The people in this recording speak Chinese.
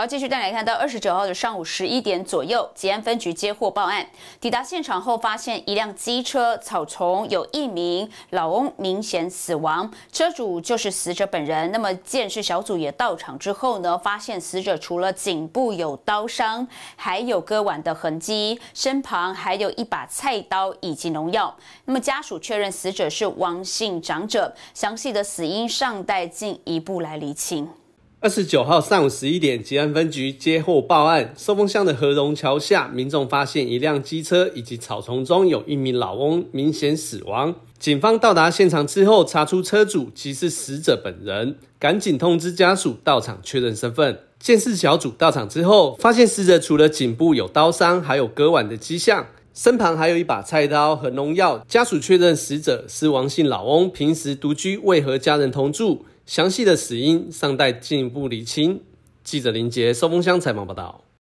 好，继续再来看到二十九号的上午十一点左右，吉安分局接获报案，抵达现场后发现一辆机车草丛有一名老翁明显死亡，车主就是死者本人。那么，建设小组也到场之后呢，发现死者除了颈部有刀伤，还有割腕的痕迹，身旁还有一把菜刀以及农药。那么，家属确认死者是王姓长者，详细的死因尚待进一步来厘清。二十九号上午十一点，吉安分局接获报案，寿丰乡的和荣桥下，民众发现一辆机车以及草丛中有一名老翁明显死亡。警方到达现场之后，查出车主即是死者本人，赶紧通知家属到场确认身份。建事小组到场之后，发现死者除了颈部有刀伤，还有割腕的迹象，身旁还有一把菜刀和农药。家属确认死者是王姓老翁，平时独居，未和家人同住。详细的死因尚待进一步理清。记者林杰收封箱采访报道。